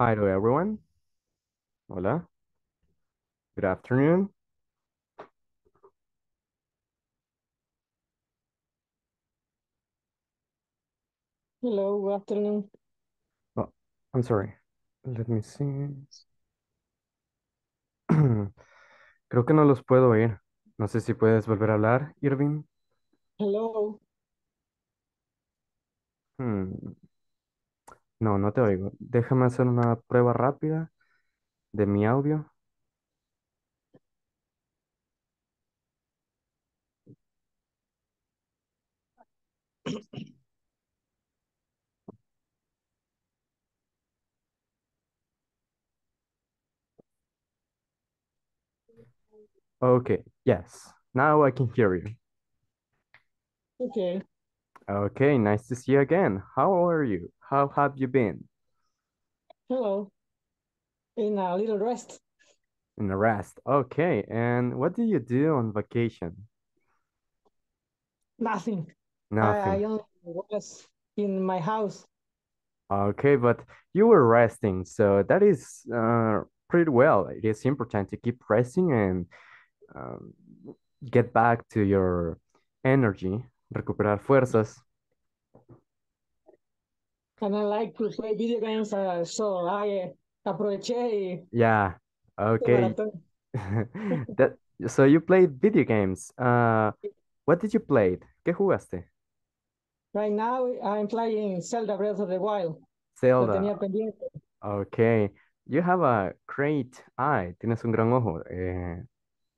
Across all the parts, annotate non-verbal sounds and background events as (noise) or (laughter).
Hola to everyone. Hola. Good afternoon. Hello, good afternoon. Oh, I'm sorry. Let me see. (clears throat) Creo que no los puedo oír. No sé si puedes volver a hablar, Irving. Hello. Hmm. No, no te oigo. Déjame hacer una prueba rápida de mi audio. Okay, yes. Now I can hear you. Okay. Okay, nice to see you again. How are you? How have you been? Hello. In a little rest. In a rest. Okay. And what do you do on vacation? Nothing. Nothing. I, I only was in my house. Okay, but you were resting, so that is uh, pretty well. It is important to keep resting and um, get back to your energy, recuperar fuerzas. Can I like to play video games, so I aproveché y... Yeah, okay. (laughs) so you played video games. Uh, what did you play? ¿Qué jugaste? Right now I'm playing Zelda Breath of the Wild. Zelda. Lo tenía pendiente. Okay. You have a great eye. Tienes un gran ojo. Eh,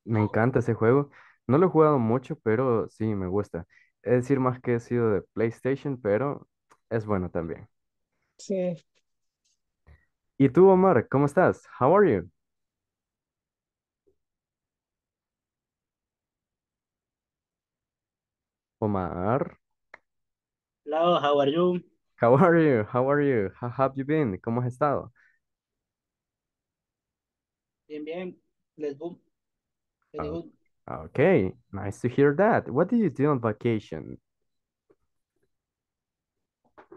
me encanta ese juego. No lo he jugado mucho, pero sí, me gusta. Es decir, más que he sido de PlayStation, pero es bueno también. Sí. ¿Y tú, Omar? ¿Cómo estás? How are you? Omar, Hello, how are you? how are you? How are you? How have you been? ¿Cómo has estado? Bien, bien. Let's go. Ah, okay, nice to hear that. What did you do on vacation?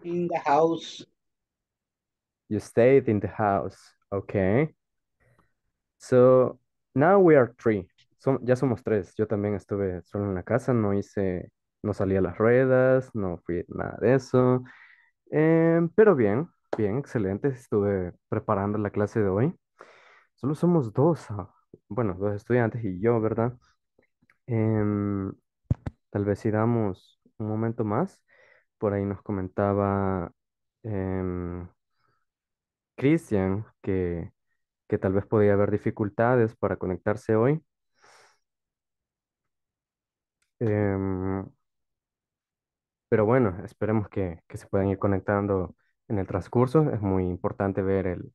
in the house. You stayed in the house. Okay. So now we are three. ya somos tres. Yo también estuve solo en la casa, no hice, no salí a las ruedas, no fui nada de eso. Em, pero bien, bien, excelente. Estuve preparando la clase de hoy. Solo somos dos, ah, bueno, dos estudiantes y yo, ¿verdad? Em, tal vez si damos un momento más por ahí nos comentaba em, Cristian que, tal vez podía haber dificultades para conectarse hoy. Em, pero bueno, esperemos que, se puedan ir conectando en el transcurso. Es muy importante ver el,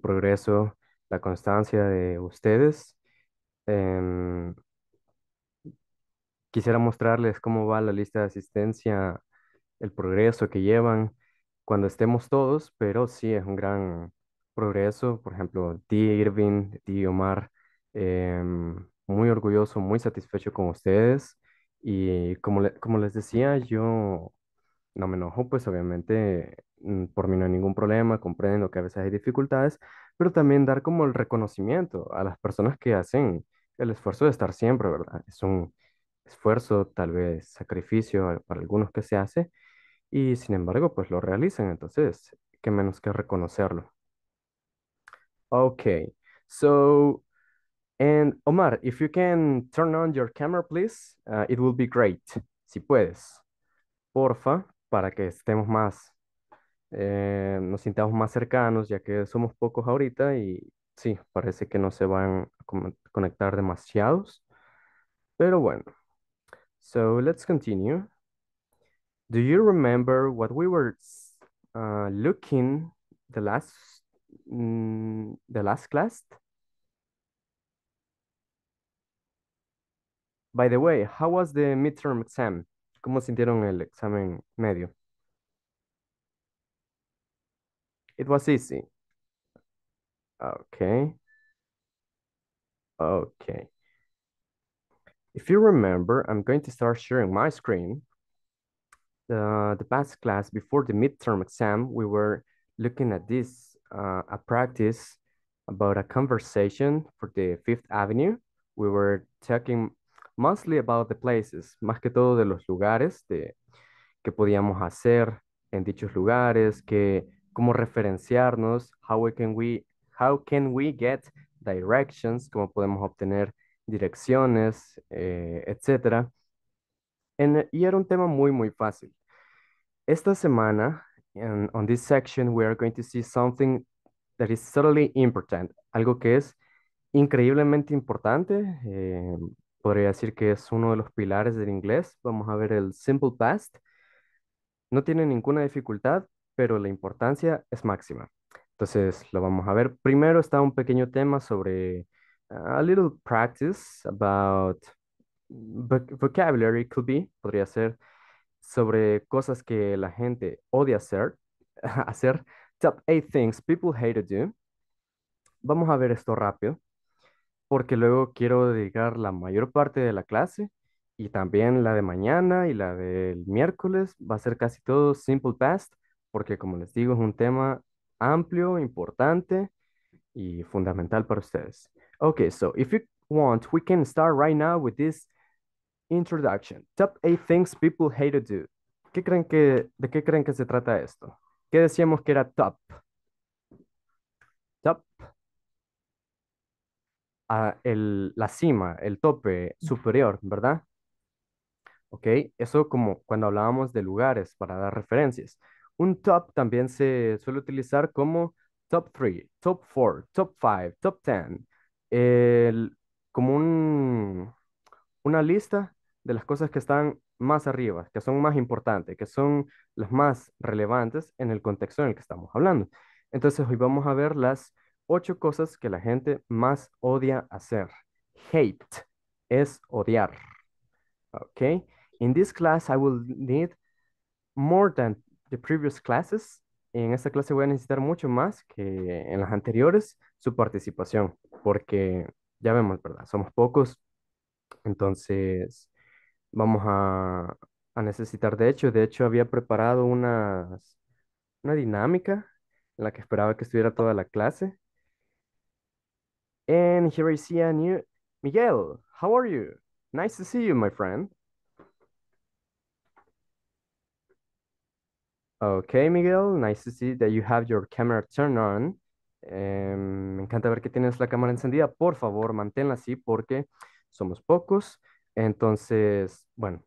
progreso, la constancia de ustedes. Em, quisiera mostrarles cómo va la lista de asistencia el progreso que llevan cuando estemos todos, pero sí es un gran progreso. Por ejemplo, ti Irving, ti Omar, em, muy orgulloso, muy satisfecho con ustedes. Y como, como les decía, yo no me enojo, pues obviamente mm, por mí no hay ningún problema, comprendo que a veces hay dificultades, pero también dar como el reconocimiento a las personas que hacen el esfuerzo de estar siempre, ¿verdad? Es un esfuerzo, tal vez sacrificio para algunos que se hace, y sin embargo, pues lo realizan, entonces, qué menos que reconocerlo. Ok, so, and Omar, if you can turn on your camera, please, uh, it will be great, si puedes, porfa, para que estemos más, eh, nos sintamos más cercanos, ya que somos pocos ahorita y sí, parece que no se van a conectar demasiados, pero bueno, so let's continue. Do you remember what we were uh, looking the last mm, the last class? By the way, how was the midterm exam? ¿Cómo sintieron el examen medio? It was easy. Okay. Okay. If you remember, I'm going to start sharing my screen. the, uh, the past class before the midterm exam, we were looking at this, uh, a practice about a conversation for the Fifth Avenue. We were talking mostly about the places, más que todo de los lugares, de qué podíamos hacer en dichos lugares, que, cómo referenciarnos, how can we, how can we get directions, cómo podemos obtener direcciones, etc eh, etcétera y era un tema muy, muy fácil. Esta semana, en on this section, we are going to see something that is important, algo que es increíblemente importante. Eh, podría decir que es uno de los pilares del inglés. Vamos a ver el simple past. No tiene ninguna dificultad, pero la importancia es máxima. Entonces, lo vamos a ver. Primero está un pequeño tema sobre uh, a little practice about vocabulary could be, podría ser, sobre cosas que la gente odia hacer, (laughs) hacer top 8 things people hate to do. Vamos a ver esto rápido, porque luego quiero dedicar la mayor parte de la clase y también la de mañana y la del miércoles va a ser casi todo simple past, porque como les digo es un tema amplio, importante y fundamental para ustedes. Okay, so if you want, we can start right now with this Introduction. Top 8 things people hate to do. creen que, ¿De qué creen que se trata esto? ¿Qué decíamos que era top? Top. a ah, la cima, el tope superior, ¿verdad? Ok, eso como cuando hablábamos de lugares para dar referencias. Un top también se suele utilizar como top 3, top 4, top 5, top 10. como un, una lista de las cosas que están más arriba, que son más importantes, que son las más relevantes en el contexto en el que estamos hablando. Entonces hoy vamos a ver las ocho cosas que la gente más odia hacer. Hate es odiar. ¿ok? In this class I will need more than the previous classes. En esta clase voy a necesitar mucho más que en las anteriores su participación, porque ya vemos, ¿verdad? Somos pocos. Entonces, vamos a, necesitar. De hecho, de hecho había preparado una dinámica en la que esperaba que estuviera toda la clase. And here I see a new Miguel. How are you? Nice to see you, my friend. Okay, Miguel. Nice to see that you have your camera turned on. Em, me encanta ver que tienes la cámara encendida. Por favor, manténla así porque somos pocos. Entonces, bueno,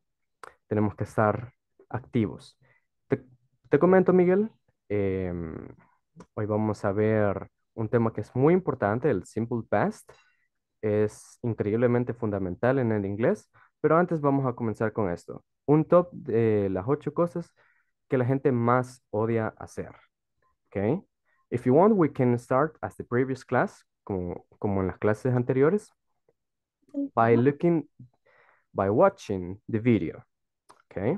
tenemos que estar activos. Te, comento, Miguel, em, hoy vamos a ver un tema que es muy importante, el simple past. Es increíblemente fundamental en el inglés, pero antes vamos a comenzar con esto. Un top de las ocho cosas que la gente más odia hacer. Okay? If you want, we can start as the previous class, como, como en las clases anteriores, by looking by watching the video, okay?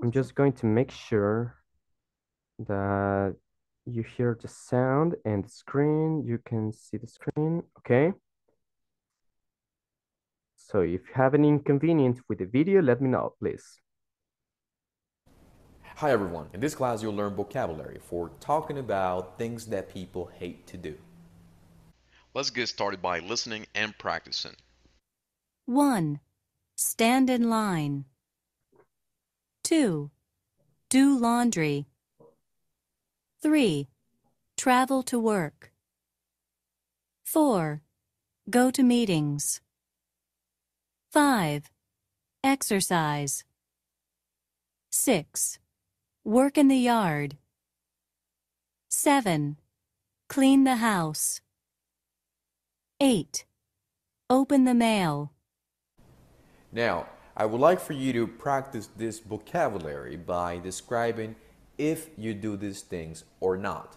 I'm just going to make sure that you hear the sound and the screen. You can see the screen, okay? So if you have any inconvenience with the video, let me know, please. Hi everyone, in this class you'll learn vocabulary for talking about things that people hate to do. Let's get started by listening and practicing. 1. Stand in line. 2. Do laundry. 3. Travel to work. 4. Go to meetings. 5. Exercise. 6. Work in the yard. 7. Clean the house. 8. Open the mail. Now, I would like for you to practice this vocabulary by describing if you do these things or not.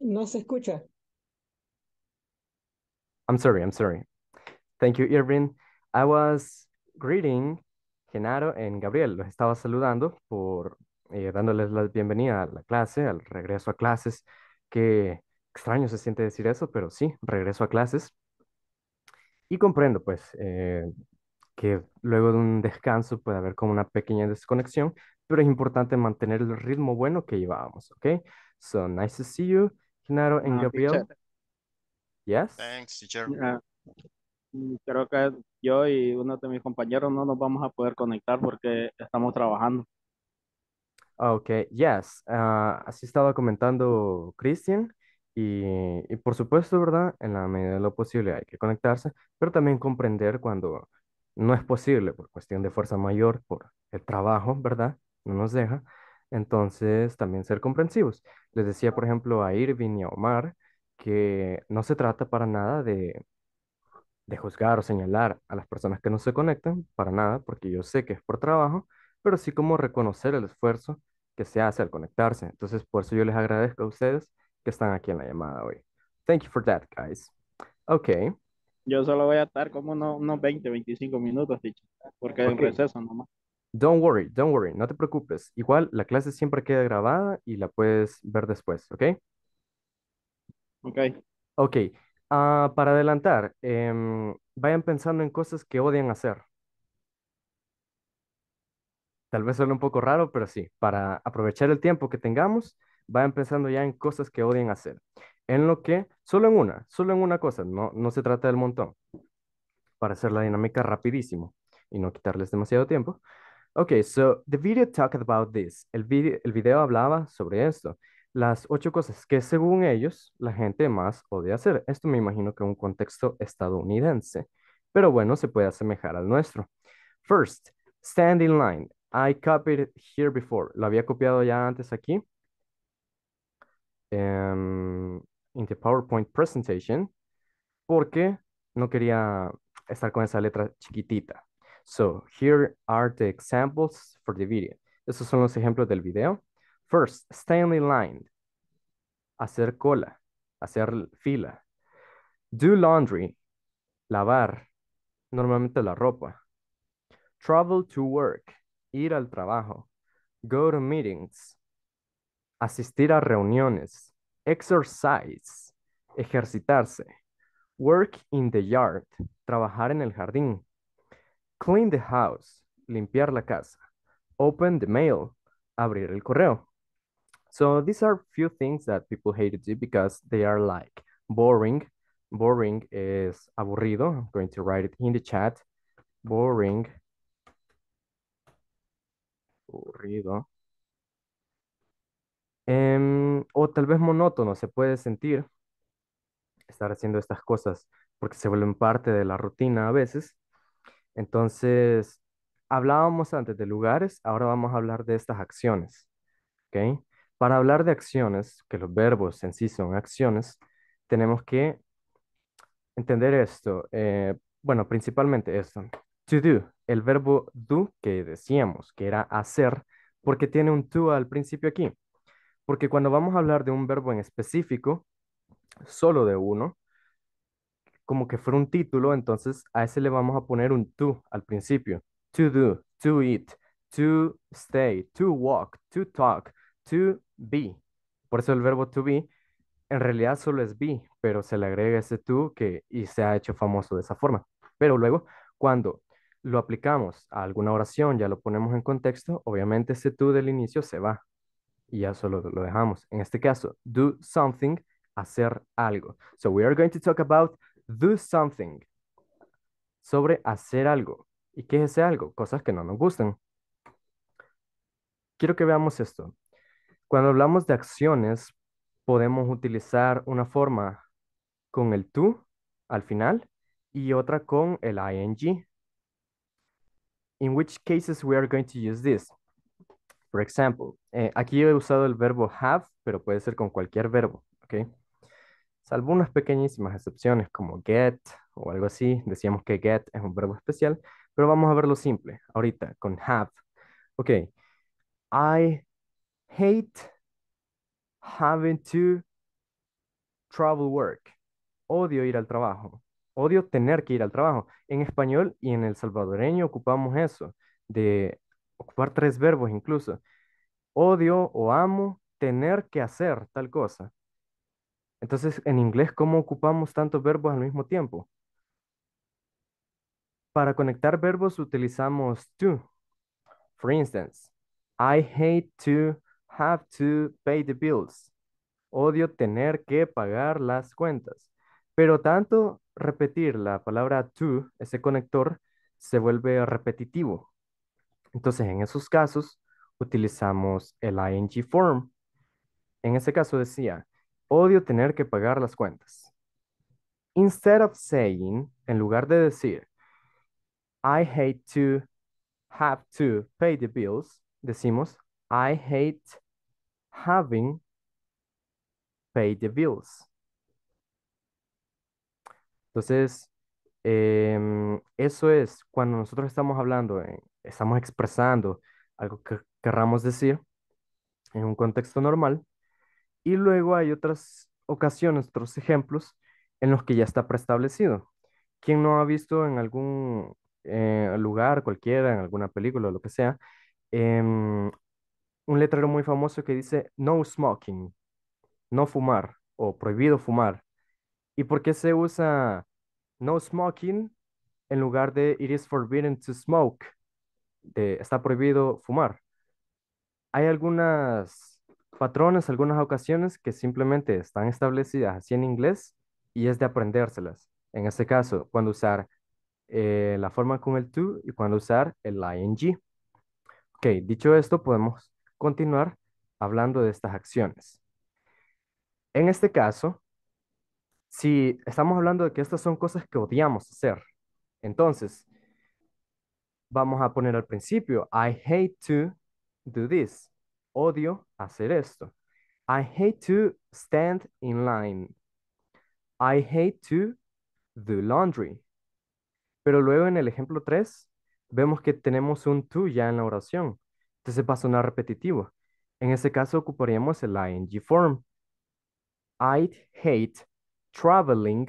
No se escucha. I'm sorry, I'm sorry. Thank you, Irvin. I was Greeting, Genaro en Gabriel. Los estaba saludando por eh, dándoles la bienvenida a la clase, al regreso a clases. Qué extraño se siente decir eso, pero sí, regreso a clases. Y comprendo, pues, eh, que luego de un descanso puede haber como una pequeña desconexión, pero es importante mantener el ritmo bueno que llevábamos, ¿ok? So, nice to see you, Genaro and ah, Gabriel. Yes? Thanks, teacher. Mm, creo que yo y uno de mis compañeros no nos vamos a poder conectar porque estamos trabajando. Ah, ok, yes. Ah, así estaba comentando Christian. Y, y por supuesto, ¿verdad? En la medida de lo posible hay que conectarse, pero también comprender cuando no es posible por cuestión de fuerza mayor, por el trabajo, ¿verdad? No nos deja. Entonces, también ser comprensivos. Les decía, por ejemplo, a Irving y a Omar que no se trata para nada de de juzgar o señalar a las personas que no se conectan, para nada, porque yo sé que es por trabajo, pero sí como reconocer el esfuerzo que se hace al conectarse. Entonces, por eso yo les agradezco a ustedes que están aquí en la llamada hoy. Thank you for that, guys. Ok. Yo solo voy a estar como unos no 20, 25 minutos, porque okay. es un receso nomás. Don't worry, don't worry, no te preocupes. Igual la clase siempre queda grabada y la puedes ver después, ¿ok? Ok. Ok. Ah, para adelantar, em, vayan pensando en cosas que odian hacer. Tal vez suene un poco raro, pero sí, para aprovechar el tiempo que tengamos, vayan pensando ya en cosas que odian hacer. En lo que, solo en una, solo en una cosa, no, se trata del montón, para hacer la dinámica rapidísimo y no quitarles demasiado tiempo. Ok, so the video talked about this. El video, el video hablaba sobre esto las ocho cosas que según ellos la gente más odia hacer. Esto me imagino que es un contexto estadounidense, pero bueno, se puede asemejar al nuestro. First, stand in line. I copied it here before. Lo había copiado ya antes aquí. Em, in the PowerPoint presentation. Porque no quería estar con esa letra chiquitita. So, here are the examples for the video. Estos son los ejemplos del video. First, stand in line. Hacer cola, hacer fila. Do laundry, lavar, normalmente la ropa. Travel to work, ir al trabajo. Go to meetings, asistir a reuniones. Exercise, ejercitarse. Work in the yard, trabajar en el jardín. Clean the house, limpiar la casa. Open the mail, abrir el correo. So these are few things that people hate to do because they are like boring. Boring is aburrido. I'm going to write it in the chat. Boring. Aburrido. Em, o tal vez monótono, se puede sentir estar haciendo estas cosas porque se vuelven parte de la rutina a veces. Entonces, hablábamos antes de lugares, ahora vamos a hablar de estas acciones. ¿okay? Para hablar de acciones, que los verbos en sí son acciones, tenemos que entender esto. Eh, bueno, principalmente esto. To do, el verbo do que decíamos, que era hacer, porque tiene un to al principio aquí. Porque cuando vamos a hablar de un verbo en específico, solo de uno, como que fuera un título, entonces a ese le vamos a poner un to al principio. To do, to eat, to stay, to walk, to talk, to be. Por eso el verbo to be en realidad solo es be, pero se le agrega ese to que y se ha hecho famoso de esa forma. Pero luego, cuando lo aplicamos a alguna oración, ya lo ponemos en contexto, obviamente ese to del inicio se va y ya solo lo dejamos. En este caso, do something, hacer algo. So we are going to talk about do something, sobre hacer algo. ¿Y qué es ese algo? Cosas que no nos gustan. Quiero que veamos esto. Cuando hablamos de acciones, podemos utilizar una forma con el tú al final y otra con el ing. In which cases we are going to use this. For example, eh, aquí he usado el verbo have, pero puede ser con cualquier verbo, ¿ok? Salvo unas pequeñísimas excepciones como get o algo así. Decíamos que get es un verbo especial, pero vamos a verlo simple ahorita con have. Ok, I hate having to travel work. Odio ir al trabajo. Odio tener que ir al trabajo. En español y en el salvadoreño ocupamos eso, de ocupar tres verbos incluso. Odio o amo tener que hacer tal cosa. Entonces, en inglés, ¿cómo ocupamos tantos verbos al mismo tiempo? Para conectar verbos utilizamos to. For instance, I hate to have to pay the bills. Odio tener que pagar las cuentas. Pero tanto repetir la palabra to, ese conector, se vuelve repetitivo. Entonces, en esos casos, utilizamos el ing form. En ese caso decía, odio tener que pagar las cuentas. Instead of saying, en lugar de decir, I hate to have to pay the bills, decimos, I hate having paid the bills. Entonces, em, eso es cuando nosotros estamos hablando, eh, estamos expresando algo que querramos decir en un contexto normal. Y luego hay otras ocasiones, otros ejemplos en los que ya está preestablecido. ¿Quién no ha visto en algún eh, lugar cualquiera, en alguna película o lo que sea, em, un letrero muy famoso que dice no smoking, no fumar o prohibido fumar. ¿Y por qué se usa no smoking en lugar de it is forbidden to smoke? De, está prohibido fumar. Hay algunas patrones, algunas ocasiones que simplemente están establecidas así en inglés y es de aprendérselas. En este caso, cuando usar eh, la forma con el to y cuando usar el ing. Ok, dicho esto, podemos continuar hablando de estas acciones. En este caso, si estamos hablando de que estas son cosas que odiamos hacer, entonces vamos a poner al principio, I hate to do this. Odio hacer esto. I hate to stand in line. I hate to do laundry. Pero luego en el ejemplo 3 vemos que tenemos un to ya en la oración. Entonces va a sonar repetitivo. En ese caso ocuparíamos el ing form. I'd hate traveling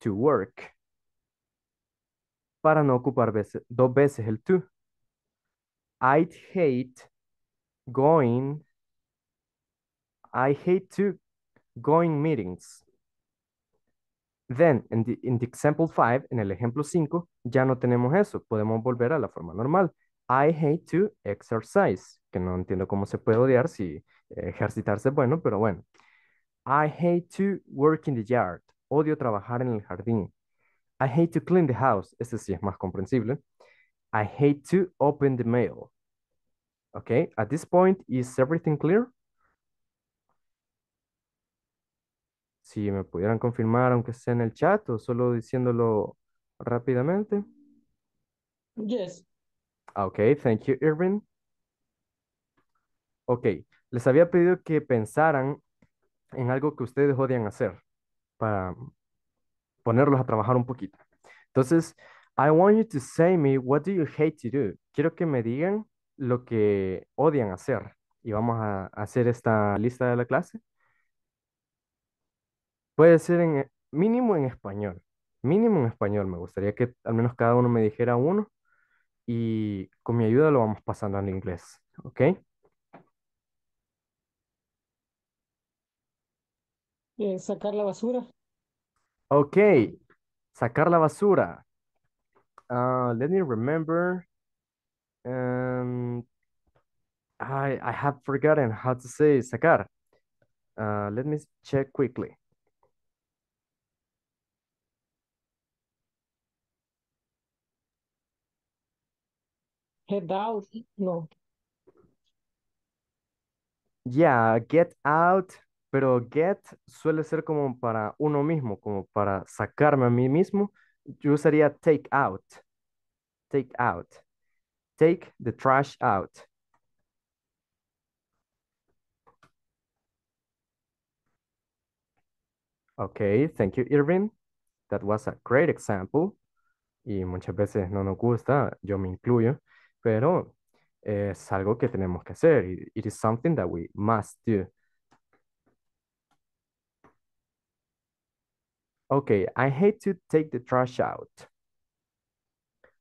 to work. Para no ocupar dos veces el to. I'd hate going. I hate to going meetings. Then, in the, in the example 5, en el ejemplo 5, ya no tenemos eso. Podemos volver a la forma normal. I hate to exercise, que no entiendo cómo se puede odiar si eh, ejercitarse es bueno, pero bueno. I hate to work in the yard, odio trabajar en el jardín. I hate to clean the house, este sí es más comprensible. I hate to open the mail. Ok, at this point, is everything clear? Si me pudieran confirmar, aunque sea en el chat o solo diciéndolo rápidamente. Yes. Ah, okay, thank you, Irvin. Ok, les había pedido que pensaran en algo que ustedes odian hacer para ponerlos a trabajar un poquito. Entonces, I want you to say me, what do you hate to do? Quiero que me digan lo que odian hacer. Y vamos a hacer esta lista de la clase. Puede ser en mínimo en español. Mínimo en español. Me gustaría que al menos cada uno me dijera uno y con mi ayuda lo vamos pasando en inglés, ¿ok? Eh, sacar la basura. Ok, sacar la basura. Ah, let me remember. Um, I, I have forgotten how to say sacar. Ah, let me check quickly. Get no. Yeah, get out, pero get suele ser como para uno mismo, como para sacarme a mí mismo. Yo usaría take out, take out, take the trash out. Okay, thank you, Irving. That was a great example. Y muchas veces no nos gusta, yo me incluyo pero eh, es algo que tenemos que hacer. It is something that we must do. Okay, I hate to take the trash out.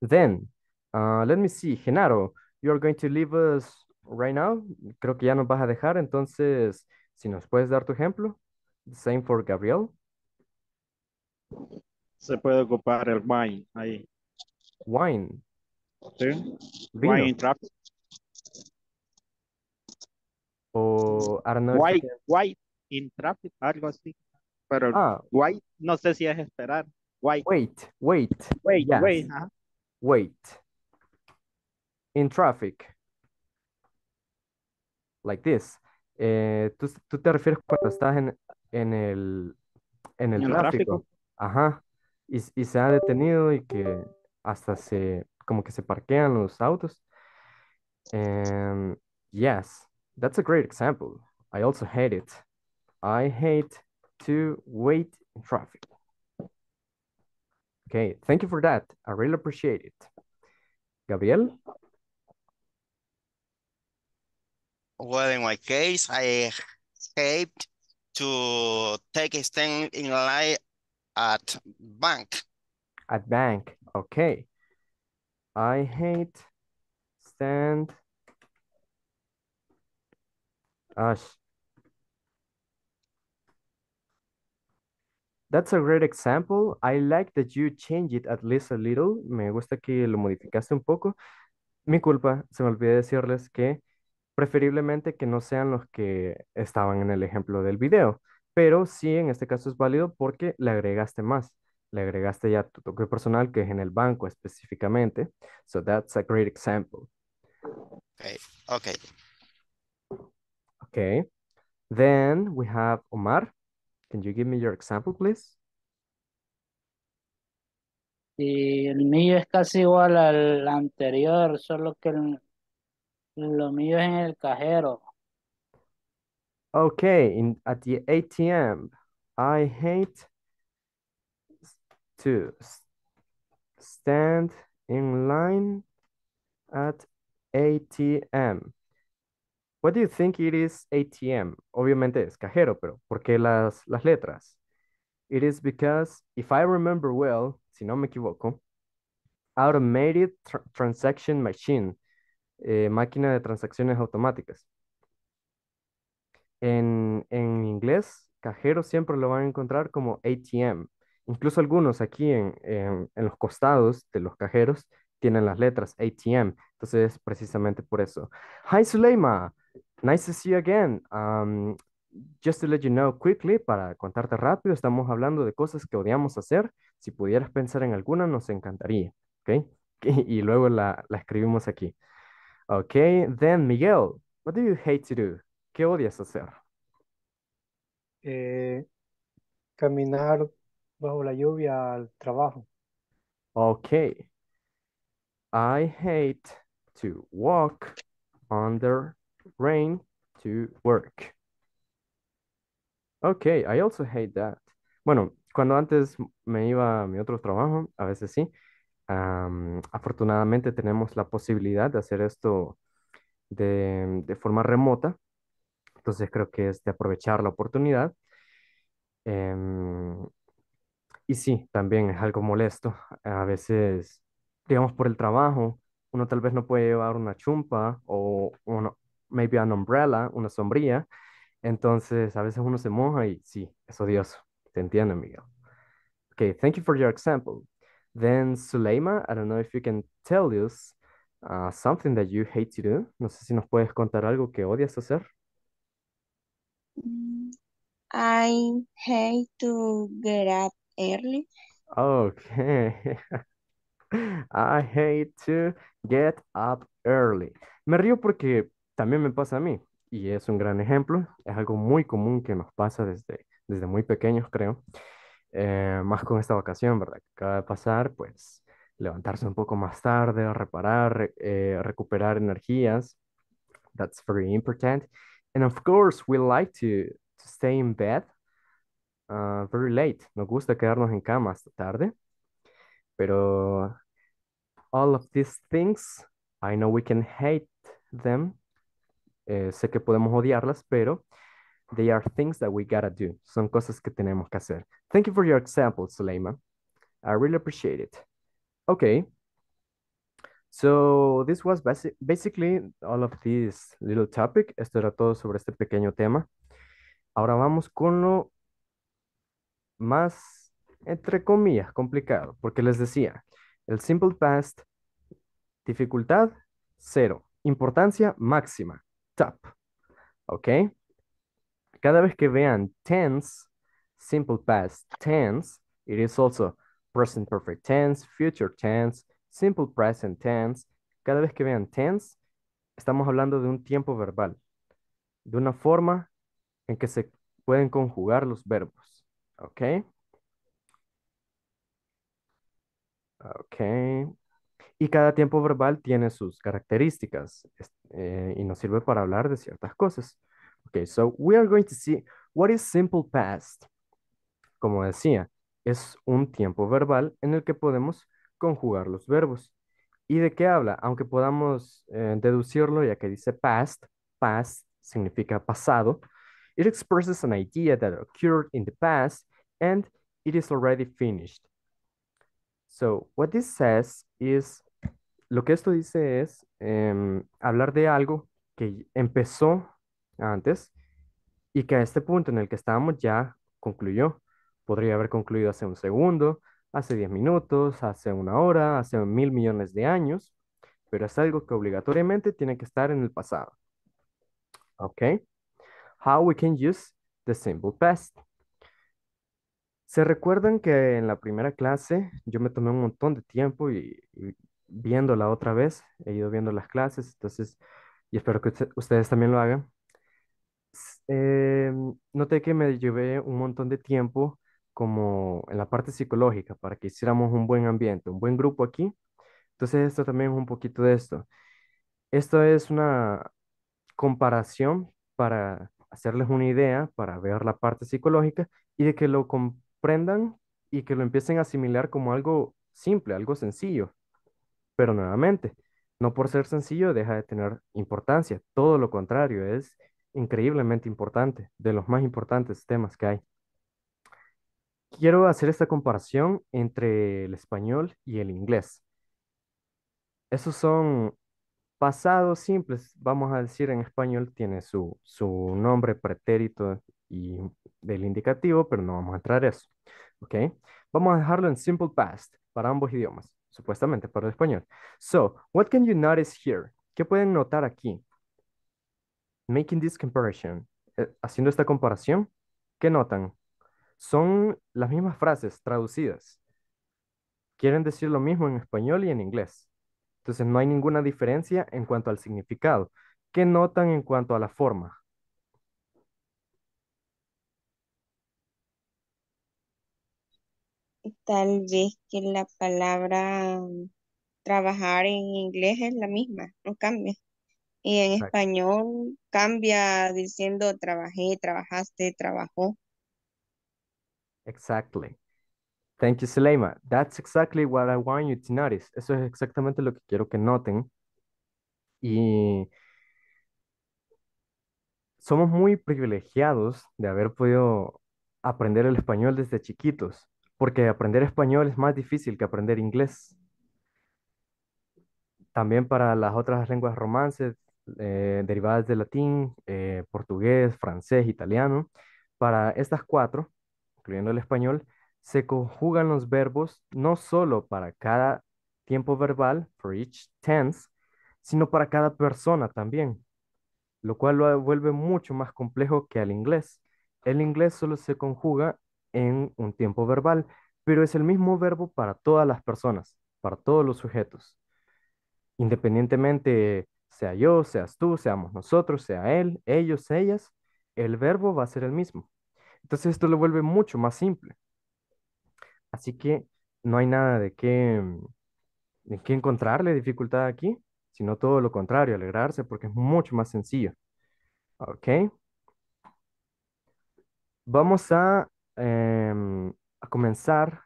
Then, uh, let me see, Genaro, you are going to leave us right now. Creo que ya nos vas a dejar, entonces, si nos puedes dar tu ejemplo. Same for Gabriel. Se puede ocupar el wine ahí. Wine traffic. O Arnold. White, white in traffic, algo así. Pero ah. white, no sé si es esperar. White. Wait, wait. Wait, wait. Wait. In traffic. Like this. Eh, ¿tú, ¿tú, te refieres cuando estás en, el, en tráfico? Ajá. y, se ha detenido y que hasta se como que se parquean los autos. And yes, that's a great example. I also hate it. I hate to wait in traffic. Okay, thank you for that. I really appreciate it. Gabriel? Well, in my case, I hate to take a stand in line at bank. At bank, okay. I hate stand Ash. That's a great example. I like that you change it at least a little. Me gusta que lo modificaste un poco. Mi culpa, se me olvidé decirles que preferiblemente que no sean los que estaban en el ejemplo del video, pero sí en este caso es válido porque le agregaste más le agregaste ya tu toque personal, que es en el banco específicamente. So that's a great example. Okay. Okay. Okay. Then we have Omar. Can you give me your example, please? Y el mío es casi igual al anterior, solo que lo mío es en el cajero. Okay, in, at the ATM, I hate stand in line at ATM. What do you think it is ATM? Obviamente es cajero, pero ¿por qué las, las letras? It is because, if I remember well, si no me equivoco, automated transaction machine, eh, máquina de transacciones automáticas. En, en inglés, cajero siempre lo van a encontrar como ATM. Incluso algunos aquí en, los costados de los cajeros tienen las letras ATM. Entonces, precisamente por eso. Hi, Suleima. Nice to see you again. Um, just to let you know quickly, para contarte rápido, estamos hablando de cosas que odiamos hacer. Si pudieras pensar en alguna, nos encantaría. (laughs) Y, luego la, escribimos aquí. Ok, then Miguel, what do you hate to do? ¿Qué odias hacer? Eh, caminar bajo la lluvia al trabajo. Okay. I hate to walk under rain to work. Okay, I also hate that. Bueno, cuando antes me iba a mi otro trabajo, a veces sí. afortunadamente tenemos la posibilidad de hacer esto de, forma remota. Entonces creo que es de aprovechar la oportunidad. Em, y sí, también es algo molesto. A veces, digamos, por el trabajo, uno tal vez no puede llevar una chumpa o uno, maybe an umbrella, una sombrilla. Entonces, a veces uno se moja y sí, es odioso. Te entiendo, Miguel. Okay, thank you for your example. Then, Suleima, I don't know if you can tell us uh, something that you hate to do. No sé si nos puedes contar algo que odias hacer. Mm, I hate to get up early. Okay. (laughs) I hate to get up early. Me río porque también me pasa a mí y es un gran ejemplo. Es algo muy común que nos pasa desde, desde muy pequeños, creo. Eh, más con esta vacación, ¿verdad? Que acaba pasar, pues levantarse un poco más tarde, reparar, eh, recuperar energías. That's very important. And of course, we like to, to stay in bed Ah, very late. Nos gusta quedarnos en cama hasta tarde. Pero all of these things, I know we can hate them. Eh, sé que podemos odiarlas, pero they are things that we gotta do. Son cosas que tenemos que hacer. Thank you for your example, Suleyma. I really appreciate it. Okay. So this was basically all of this little topic. Esto era todo sobre este pequeño tema. Ahora vamos con lo más, entre comillas, complicado, porque les decía, el simple past, dificultad cero, importancia máxima, top, ¿ok? Cada vez que vean tense, simple past tense, it is also present perfect tense, future tense, simple present tense. Cada vez que vean tense, estamos hablando de un tiempo verbal, de una forma en que se pueden conjugar los verbos. Ok. Ok. Y cada tiempo verbal tiene sus características eh, y nos sirve para hablar de ciertas cosas. Ok, so we are going to see what is simple past. Como decía, es un tiempo verbal en el que podemos conjugar los verbos. ¿Y de qué habla? Aunque podamos eh, deducirlo, ya que dice past, past significa pasado. It expresses an idea that occurred in the past and it is already finished. So, what this says is, lo que esto dice es em, hablar de algo que empezó antes y que a este punto en el que estamos ya concluyó. Podría haber concluido hace un segundo, hace diez minutos, hace una hora, hace mil millones de años, pero es algo que obligatoriamente tiene que estar en el pasado. Okay. How we can use the simple past. Se recuerdan que en la primera clase yo me tomé un montón de tiempo y, viéndola otra vez, he ido viendo las clases, entonces, y espero que ustedes también lo hagan. Em, noté que me llevé un montón de tiempo como en la parte psicológica para que hiciéramos un buen ambiente, un buen grupo aquí. Entonces, esto también es un poquito de esto. Esto es una comparación para hacerles una idea, para ver la parte psicológica y de que lo, prendan y que lo empiecen a asimilar como algo simple, algo sencillo. Pero nuevamente, no por ser sencillo deja de tener importancia, todo lo contrario, es increíblemente importante, de los más importantes temas que hay. Quiero hacer esta comparación entre el español y el inglés. Esos son pasados simples, vamos a decir en español, tiene su, su nombre pretérito y del indicativo, pero no vamos a entrar a eso. ¿Ok? Vamos a dejarlo en simple past para ambos idiomas, supuestamente para el español. So, what can you notice here? ¿Qué pueden notar aquí? Making this comparison, eh, haciendo esta comparación, ¿qué notan? Son las mismas frases traducidas. Quieren decir lo mismo en español y en inglés. Entonces no hay ninguna diferencia en cuanto al significado. ¿Qué notan en cuanto a la forma? tal vez que la palabra mm, trabajar en inglés es la misma, no cambia. Y en español cambia diciendo trabajé, trabajaste, trabajó. Exactly. Thank you, That's exactly what I want you to notice. Eso es exactamente lo que quiero que noten. Y somos muy privilegiados de haber podido aprender el español desde chiquitos porque aprender español es más difícil que aprender inglés. También para las otras lenguas romances eh, derivadas del latín, eh, portugués, francés, italiano, para estas cuatro, incluyendo el español, se conjugan los verbos no solo para cada tiempo verbal, for each tense, sino para cada persona también, lo cual lo vuelve mucho más complejo que al inglés. El inglés solo se conjuga en un tiempo verbal, pero es el mismo verbo para todas las personas, para todos los sujetos. Independientemente sea yo, seas tú, seamos nosotros, sea él, ellos, ellas, el verbo va a ser el mismo. Entonces esto lo vuelve mucho más simple. Así que no hay nada de qué, mm, de qué encontrarle dificultad aquí, sino todo lo contrario, alegrarse porque es mucho más sencillo. ¿Ok? Vamos a Em, a comenzar,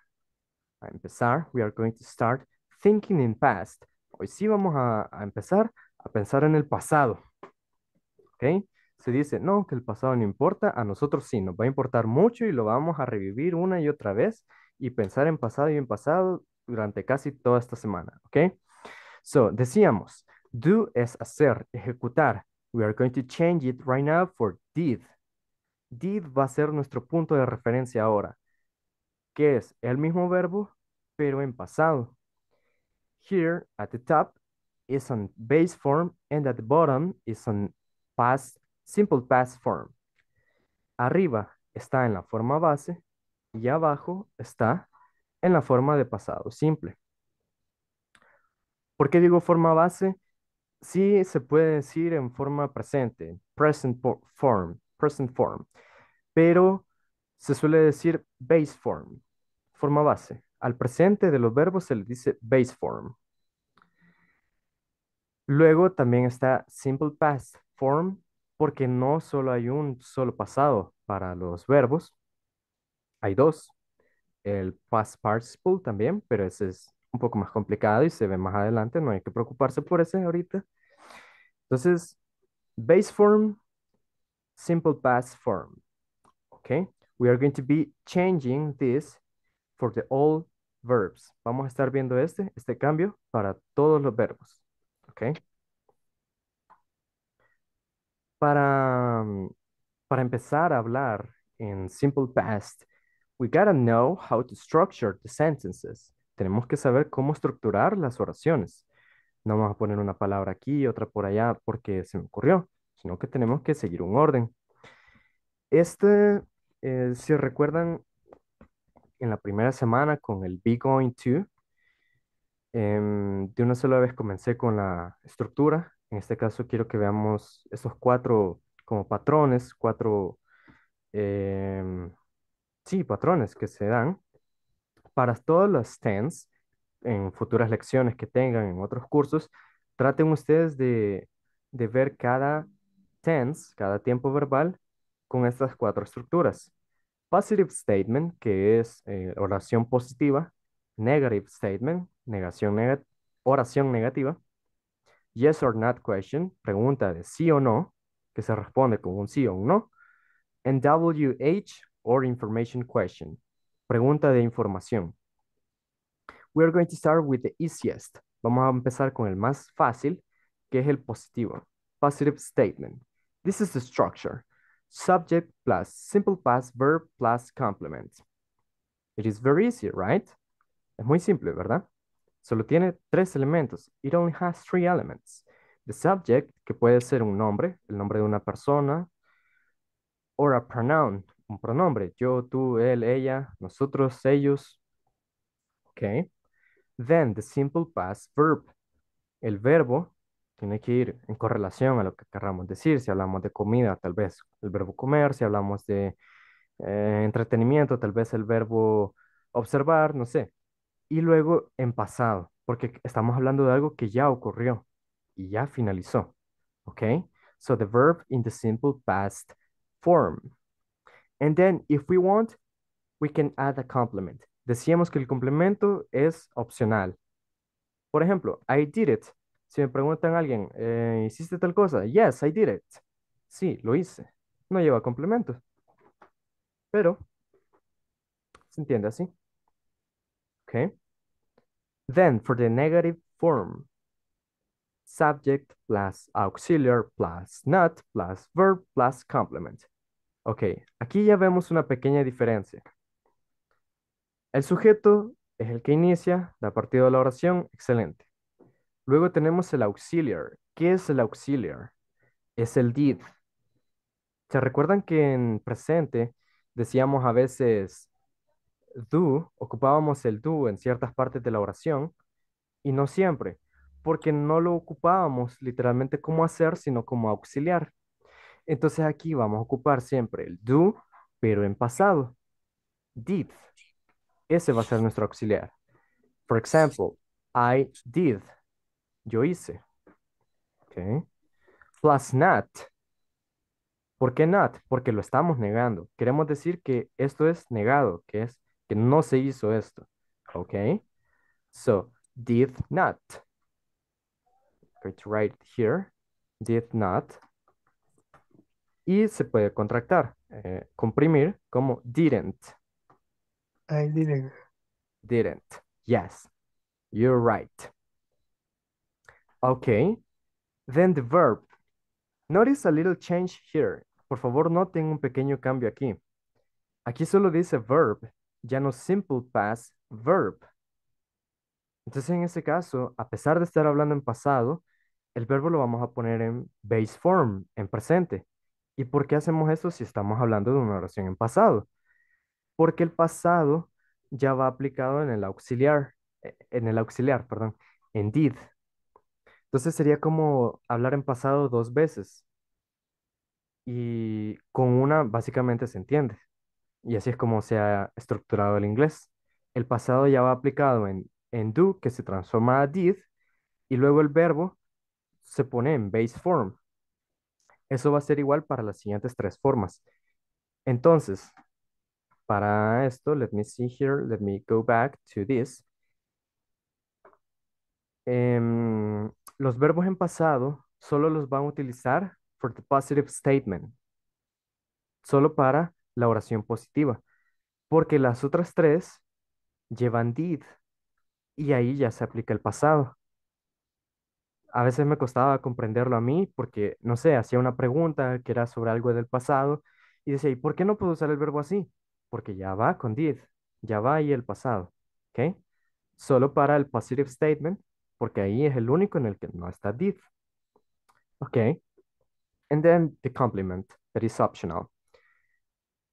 a empezar, we are going to start thinking in past. Hoy sí vamos a, a empezar a pensar en el pasado. ¿Ok? Se dice, no, que el pasado no importa, a nosotros sí, nos va a importar mucho y lo vamos a revivir una y otra vez y pensar en pasado y en pasado durante casi toda esta semana. ¿Ok? So, decíamos, do es hacer, ejecutar. We are going to change it right now for did. Did va a ser nuestro punto de referencia ahora, que es el mismo verbo, pero en pasado. Here, at the top, is a base form, and at the bottom is a past, simple past form. Arriba está en la forma base y abajo está en la forma de pasado simple. ¿Por qué digo forma base? Sí se puede decir en forma presente, present form, present form pero se suele decir base form, forma base. Al presente de los verbos se le dice base form. Luego también está simple past form, porque no solo hay un solo pasado para los verbos, hay dos. El past participle también, pero ese es un poco más complicado y se ve más adelante, no hay que preocuparse por ese ahorita. Entonces, base form, simple past form. Okay? We are going to be changing this for the all verbs. Vamos a estar viendo este, este cambio para todos los verbos. Okay? Para, para empezar a hablar en simple past, we gotta know how to structure the sentences. Tenemos que saber cómo estructurar las oraciones. No vamos a poner una palabra aquí y otra por allá porque se me ocurrió, sino que tenemos que seguir un orden. Este, eh, si recuerdan, en la primera semana con el Be Going To, em, de una sola vez comencé con la estructura. En este caso quiero que veamos esos cuatro como patrones, cuatro, em, patrones que se dan para todos los TENS en futuras lecciones que tengan en otros cursos. Traten ustedes de, de ver cada tense, cada tiempo verbal, con estas cuatro estructuras. Positive statement, que es eh, oración positiva, negative statement, negación oración negativa, yes or not question, pregunta de sí o no, que se responde con un sí o un no, and WH or information question, pregunta de información. We are going to start with the easiest. Vamos a empezar con el más fácil, que es el positivo. Positive statement. This is the structure subject plus simple past verb plus complement. It is very easy, right? Es muy simple, ¿verdad? Solo tiene tres elementos. It only has three elements. The subject, que puede ser un nombre, el nombre de una persona, or a pronoun, un pronombre, yo, tú, él, ella, nosotros, ellos. Okay. Then the simple past verb, el verbo tiene que ir en correlación a lo que querramos decir. Si hablamos de comida, tal vez el verbo comer, si hablamos de eh, entretenimiento, tal vez el verbo observar, no sé. Y luego en pasado, porque estamos hablando de algo que ya ocurrió y ya finalizó. ¿Ok? So the verb in the simple past form. And then if we want, we can add a complement. Decíamos que el complemento es opcional. Por ejemplo, I did it si me preguntan alguien, eh, ¿hiciste tal cosa? Yes, I did it. Sí, lo hice. No lleva complemento. Pero se entiende así. Ok. Then for the negative form, subject plus auxiliar plus not plus verb plus complement. Ok, aquí ya vemos una pequeña diferencia. El sujeto es el que inicia la partida de la oración, excelente. Luego tenemos el auxiliar. ¿Qué es el auxiliar? Es el did. ¿Se recuerdan que en presente decíamos a veces do, ocupábamos el do en ciertas partes de la oración y no siempre, porque no lo ocupábamos literalmente como hacer, sino como auxiliar. Entonces aquí vamos a ocupar siempre el do, pero en pasado. Did. Ese va a ser nuestro auxiliar. Por ejemplo, I did yo hice. Okay. Plus not. ¿Por qué not? Porque lo estamos negando. Queremos decir que esto es negado, que es que no se hizo esto. Ok. So, did not. It's right here. Did not. Y se puede contractar, eh, comprimir como didn't. I didn't. Didn't. Yes. You're right. Okay. Then the verb. Notice a little change here. Por favor, noten un pequeño cambio aquí. Aquí solo dice verb, ya no simple past verb. Entonces, en este caso, a pesar de estar hablando en pasado, el verbo lo vamos a poner en base form, en presente. ¿Y por qué hacemos eso si estamos hablando de una oración en pasado? Porque el pasado ya va aplicado en el auxiliar, eh, en el auxiliar, perdón, en did. Entonces sería como hablar en pasado dos veces y con una básicamente se entiende. Y así es como se ha estructurado el inglés. El pasado ya va aplicado en, en do, que se transforma a did, y luego el verbo se pone en base form. Eso va a ser igual para las siguientes tres formas. Entonces, para esto, let me see here, let me go back to this. Em, los verbos en pasado solo los van a utilizar for the positive statement, solo para la oración positiva, porque las otras tres llevan did y ahí ya se aplica el pasado. A veces me costaba comprenderlo a mí porque, no sé, hacía una pregunta que era sobre algo del pasado y decía, por qué no puedo usar el verbo así? Porque ya va con did, ya va ahí el pasado, ¿ok? Solo para el positive statement porque ahí es el único en el que no está did. Okay, and then the complement that is optional.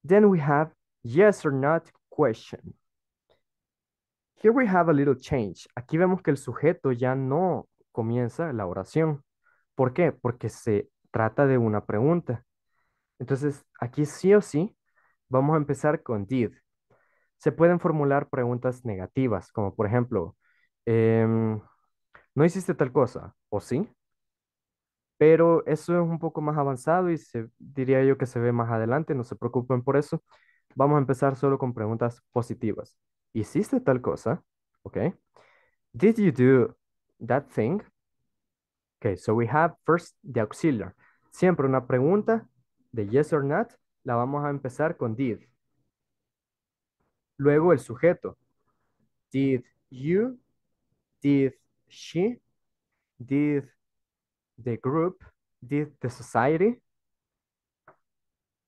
Then we have yes or not question. Here we have a little change. Aquí vemos que el sujeto ya no comienza la oración. ¿Por qué? Porque se trata de una pregunta. Entonces, aquí sí o sí vamos a empezar con did. Se pueden formular preguntas negativas, como por ejemplo, em, no hiciste tal cosa, ¿o sí? Pero eso es un poco más avanzado y se, diría yo que se ve más adelante, no se preocupen por eso. Vamos a empezar solo con preguntas positivas. ¿Hiciste tal cosa? ¿Ok? Did you do that thing? Okay, so we have first the auxiliar. Siempre una pregunta de yes or not la vamos a empezar con did. Luego el sujeto. Did you, did she, did the group, did the society,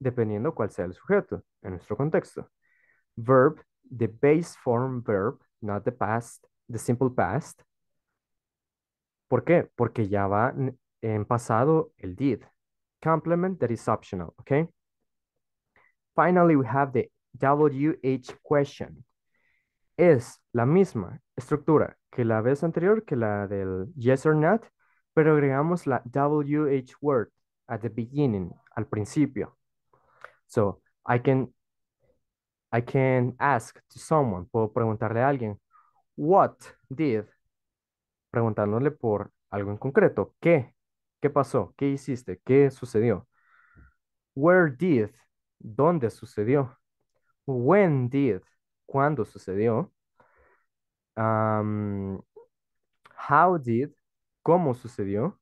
dependiendo cuál sea el sujeto en nuestro contexto. Verb, the base form verb, not the past, the simple past. ¿Por qué? Porque ya va en pasado el did. Complement that is optional, okay? Finally, we have the WH question. Es la misma estructura que la vez anterior, que la del yes or not, pero agregamos la WH word at the beginning, al principio. So, I can, I can ask to someone, puedo preguntarle a alguien, what did, preguntándole por algo en concreto, qué, qué pasó, qué hiciste, qué sucedió. Where did, dónde sucedió. When did, cuándo sucedió how did, cómo sucedió.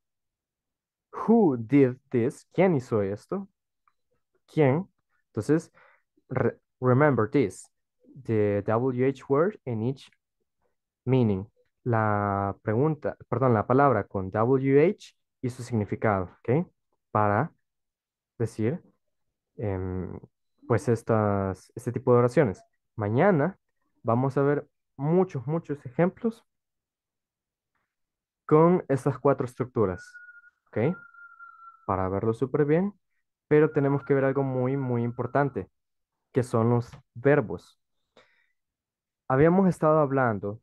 Who did this? ¿Quién hizo esto? ¿Quién? Entonces, remember this. The WH word in each meaning. La pregunta, perdón, la palabra con WH y su significado, ¿ok? Para decir, em, pues, estas, este tipo de oraciones. Mañana vamos a ver muchos, muchos ejemplos con estas cuatro estructuras, ¿ok? Para verlo súper bien, pero tenemos que ver algo muy, muy importante, que son los verbos. Habíamos estado hablando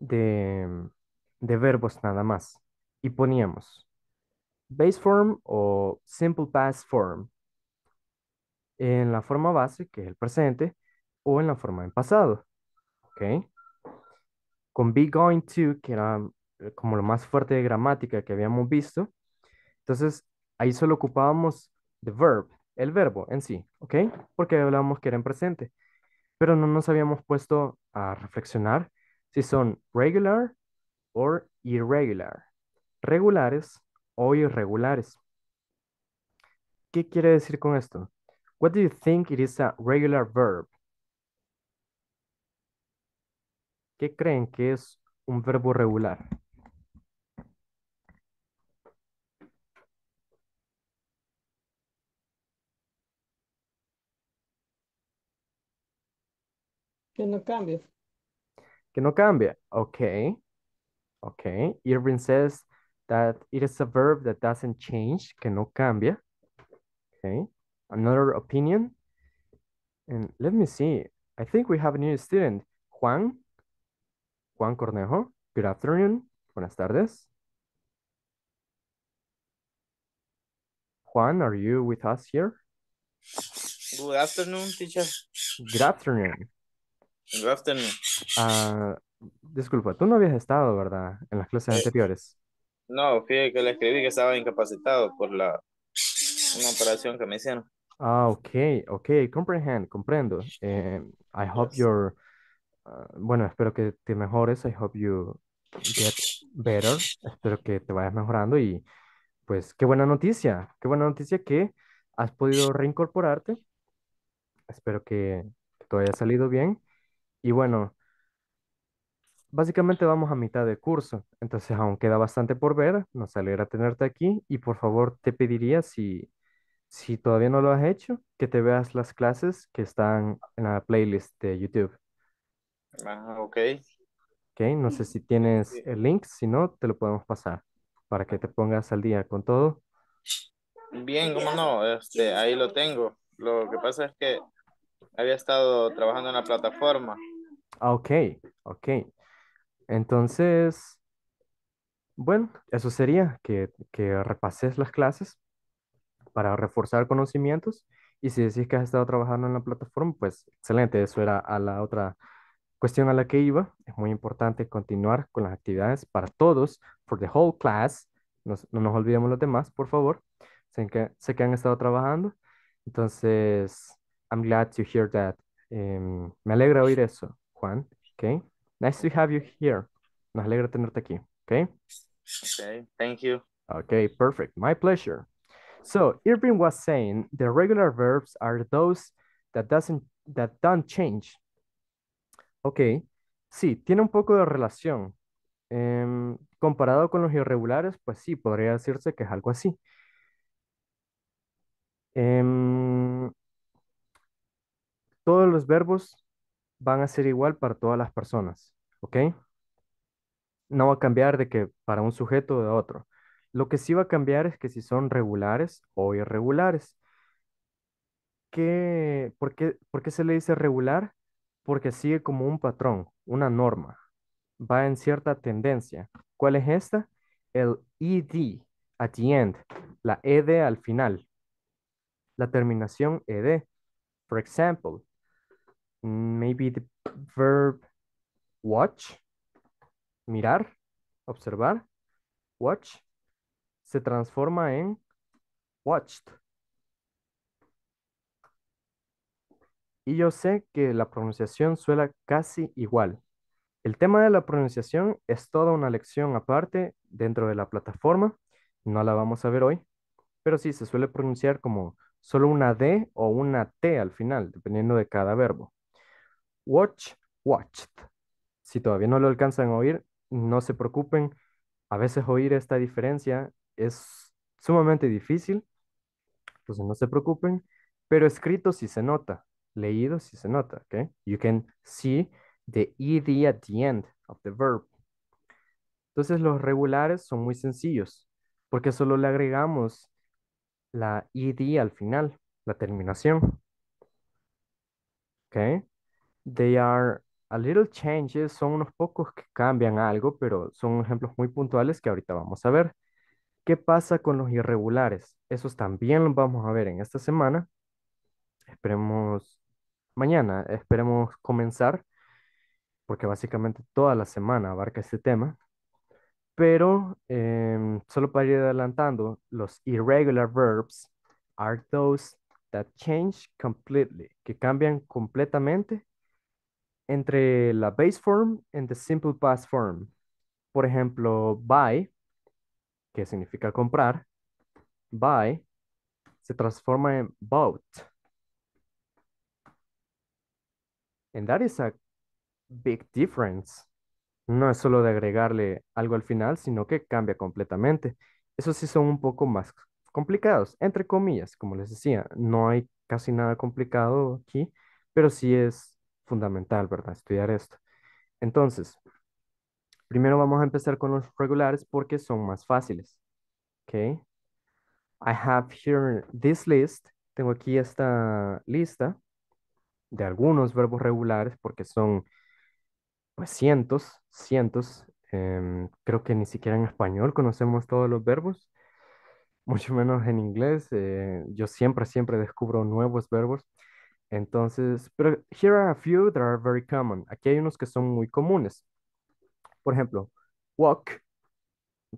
de, de verbos nada más y poníamos base form o simple past form en la forma base, que es el presente, o en la forma en pasado. ¿ok? Con be going to, que era eh, como lo más fuerte de gramática que habíamos visto, entonces ahí solo ocupábamos the verb, el verbo en sí, ¿ok? Porque hablábamos que era en presente, pero no nos habíamos puesto a reflexionar si son regular o irregular, regulares o irregulares. ¿Qué quiere decir con esto? What do you think it is a regular verb? ¿Qué creen que es un verbo regular? Que no cambia. Que no cambia. Ok. Ok. Irving says that it is a verb that doesn't change, que no cambia. Okay. Another opinion. And let me see. I think we have a new student. Juan. Juan Cornejo, good afternoon, buenas tardes. Juan, are you with us here? Good afternoon, teacher. Good afternoon. Good afternoon. Ah, disculpa, tú no habías estado, ¿verdad? En las clases eh, anteriores. No, fíjate que le escribí que estaba incapacitado por la operación que me hicieron. Ah, ok, ok, comprehend, comprendo. Eh, I hope you're... Ah, bueno, espero que te mejores. I hope you get better. Espero que te vayas mejorando y pues qué buena noticia, qué buena noticia que has podido reincorporarte. Espero que, que todo haya salido bien. Y bueno, básicamente vamos a mitad de curso, entonces aún queda bastante por ver. Nos alegra tenerte aquí y por favor te pediría si, si todavía no lo has hecho, que te veas las clases que están en la playlist de YouTube. Ah, ok. Ok, no sé si tienes el link, si no, te lo podemos pasar para que te pongas al día con todo. Bien, cómo no, este, ahí lo tengo. Lo que pasa es que había estado trabajando en la plataforma. Ah, ok, ok. Entonces, bueno, eso sería que, que repases las clases para reforzar conocimientos. Y si decís que has estado trabajando en la plataforma, pues excelente, eso era a la otra Cuestión a la que iba, es muy importante continuar con las actividades para todos, for the whole class, no nos olvidemos los demás, por favor, sé que, han estado trabajando, entonces, I'm glad to hear that. Em, me alegra oír eso, Juan, okay? Nice to have you here. Nos alegra tenerte aquí, okay? Okay, thank you. Okay, perfect. My pleasure. So Irving was saying the regular verbs are those that doesn't that don't change. Ok, sí, tiene un poco de relación. Em, comparado con los irregulares, pues sí, podría decirse que es algo así. Em, todos los verbos van a ser igual para todas las personas, ¿ok? No va a cambiar de que para un sujeto o de otro. Lo que sí va a cambiar es que si son regulares o irregulares. ¿Qué, por qué, por qué se le dice regular? porque sigue como un patrón, una norma. Va en cierta tendencia. ¿Cuál es esta? El ed, at the end, la ed al final. La terminación ed. Por ejemplo, mm, maybe the verb watch, mirar, observar, watch, se transforma en watched. y yo sé que la pronunciación suena casi igual. El tema de la pronunciación es toda una lección aparte dentro de la plataforma, no la vamos a ver hoy, pero sí se suele pronunciar como solo una D o una T al final, dependiendo de cada verbo. Watch, watched. Si todavía no lo alcanzan a oír, no se preocupen. A veces oír esta diferencia es sumamente difícil, entonces no se preocupen, pero escrito sí se nota leído si se nota, ¿ok? You can see the ed at the end of the verb. Entonces los regulares son muy sencillos porque solo le agregamos la ed al final, la terminación. ¿Ok? They are a little changes, son unos pocos que cambian algo, pero son ejemplos muy puntuales que ahorita vamos a ver. ¿Qué pasa con los irregulares? Esos también los vamos a ver en esta semana. Esperemos mañana esperemos comenzar, porque básicamente toda la semana abarca este tema. Pero em, solo para ir adelantando, los irregular verbs are those that change completely, que cambian completamente entre la base form and the simple past form. Por ejemplo, buy, que significa comprar, buy, se transforma en bought And that is a big difference. No es solo de agregarle algo al final, sino que cambia completamente. Eso sí son un poco más complicados, entre comillas, como les decía. No hay casi nada complicado aquí, pero sí es fundamental, ¿verdad? Estudiar esto. Entonces, primero vamos a empezar con los regulares porque son más fáciles. ¿Ok? I have here this list. Tengo aquí esta lista de algunos verbos regulares, porque son pues, cientos, cientos. Em, creo que ni siquiera en español conocemos todos los verbos, (laughs) mucho menos en inglés. Eh, yo siempre, siempre descubro nuevos verbos. Entonces, pero here are a few that are very common. Aquí hay unos que son muy comunes. Por ejemplo, walk,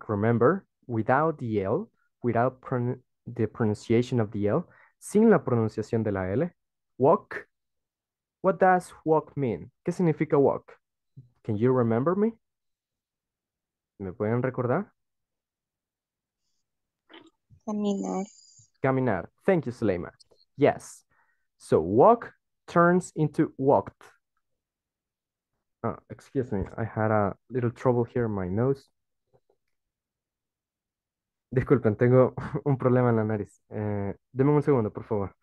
remember, without the L, without the pronunciation of the L, sin la pronunciación de la L, walk, What does walk mean? ¿Qué significa walk? Can you remember me? ¿Me pueden recordar? Caminar. Caminar. Thank you, Suleima. Yes. So walk turns into walked. Ah, excuse me, I had a little trouble here in my nose. Disculpen, tengo (laughs) un problema en la nariz. Eh, deme un segundo, por favor.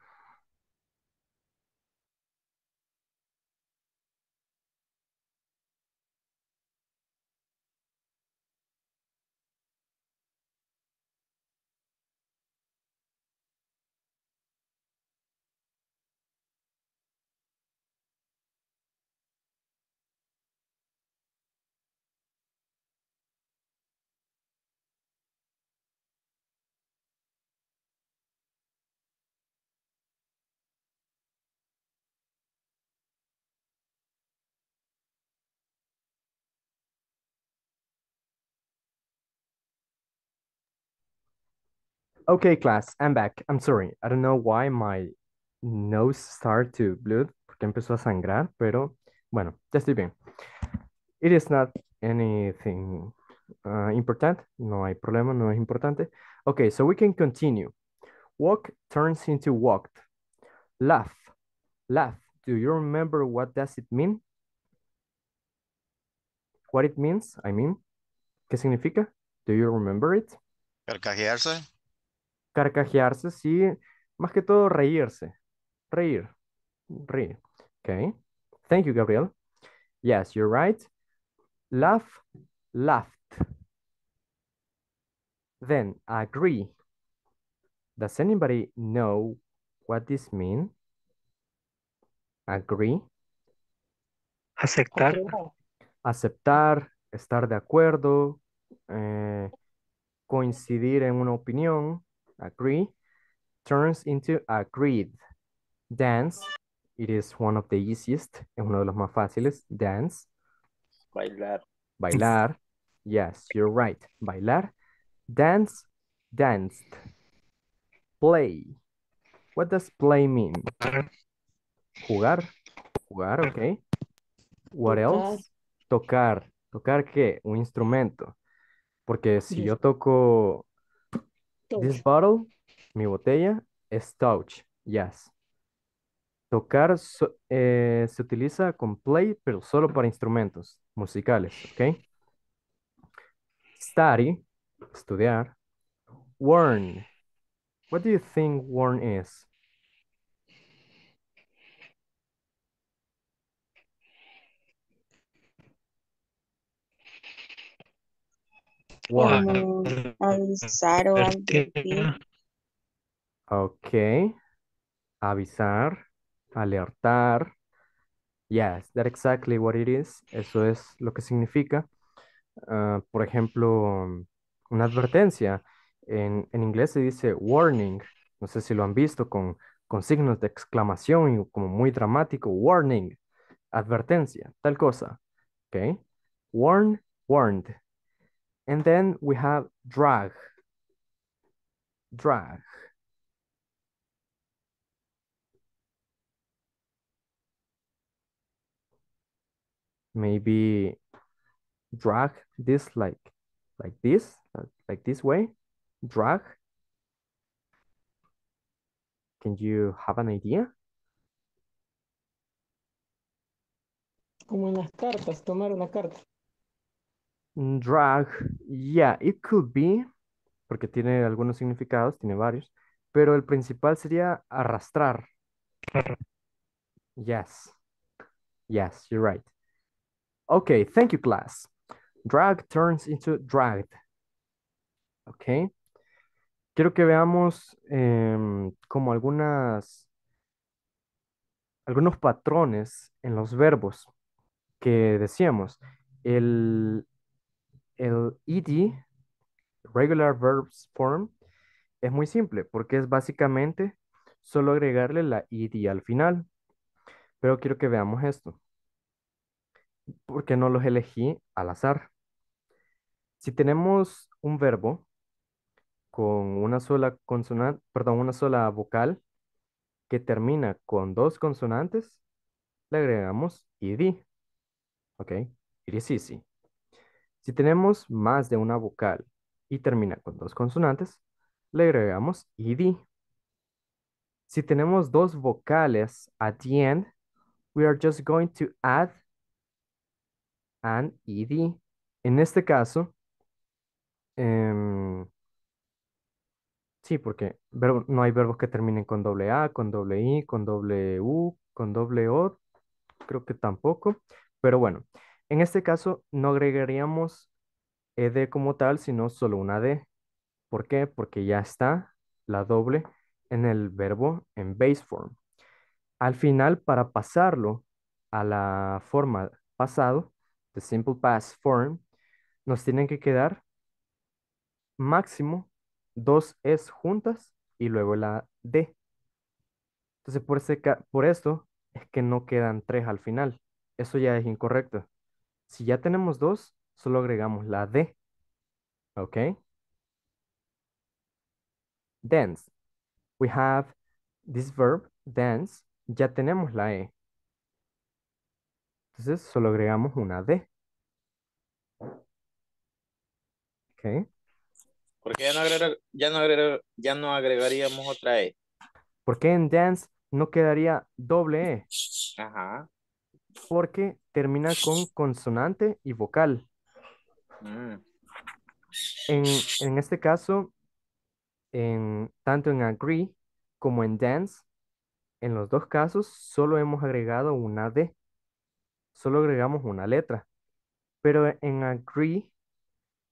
Okay, class, I'm back. I'm sorry. I don't know why my nose started to bleed, porque empezó a sangrar, pero bueno, ya estoy bien. It is not anything uh, important. No hay problema, no es importante. Okay, so we can continue. Walk turns into walked. Laugh, laugh. Do you remember what does it mean? What it means, I mean. ¿Qué significa? Do you remember it? Carcajearse. Carcajearse, sí, más que todo reírse. Reír. Reír. Okay. Thank you, Gabriel. Yes, you're right. Laugh, laughed. Then agree. Does anybody know what this means? Agree. Aceptar. Aceptar, estar de acuerdo, eh, coincidir en una opinión agree turns into agreed. Dance, it is one of the easiest, es uno de los más fáciles. Dance. Bailar. Bailar. (laughs) Yes, you're right. Bailar. Dance, danced. Play. What does play mean? Jugar. Jugar, okay. What else? Tocar. ¿Tocar qué? Un instrumento. Porque si yo toco This bottle, mi botella, es touch, yes. Tocar eh, se utiliza con play, pero solo para instrumentos musicales, ¿ok? Study, estudiar. Warn. What do you think warn is? Mm, ok. Avisar, alertar. Yes, that's exactly what it is. Eso es lo que significa. Ah, por ejemplo, una advertencia. En, inglés se dice warning. No sé si lo han visto con, con signos de exclamación y como muy dramático. Warning. Advertencia. Tal cosa. Ok. Warn, warned. And then we have drag. Drag. Maybe drag this like like this, like this way. Drag. Can you have an idea? Como en las cartas, tomar una carta. Drag, yeah, it could be, porque tiene algunos significados, tiene varios, pero el principal sería arrastrar. Yes. Yes, you're right. Ok, thank you, class. Drag turns into dragged. Ok. Quiero que veamos em, como algunas, algunos patrones en los verbos que decíamos. El, el ed, regular verbs form, es muy simple porque es básicamente solo agregarle la ed al final. Pero quiero que veamos esto. Porque no los elegí al azar. Si tenemos un verbo con una sola consonante, perdón, una sola vocal que termina con dos consonantes, le agregamos ed. ¿Ok? It is easy. Si tenemos más de una vocal y termina con dos consonantes, le agregamos ed. Si tenemos dos vocales at the end, we are just going to add an ed. En este caso, em, sí, porque no hay verbos que terminen con doble a, con doble i, con doble u, con doble o, creo que tampoco, pero bueno. En este caso, no agregaríamos ED como tal, sino solo una D. ¿Por qué? Porque ya está la doble en el verbo en base form. Al final, para pasarlo a la forma pasado, de simple past form, nos tienen que quedar máximo dos es juntas y luego la D. Entonces, por, este por esto es que no quedan tres al final. Eso ya es incorrecto. Si ya tenemos dos, solo agregamos la D. ¿Ok? Dance. We have this verb, dance. Ya tenemos la E. Entonces, solo agregamos una D. ¿Ok? Porque ya no, ya, no ya no agregaríamos otra E. Porque en dance no quedaría doble E. Ajá porque termina con consonante y vocal. Mm. En, este caso, tanto en agree como en dance, en los dos casos solo hemos agregado una D. Solo agregamos una letra. Pero en agree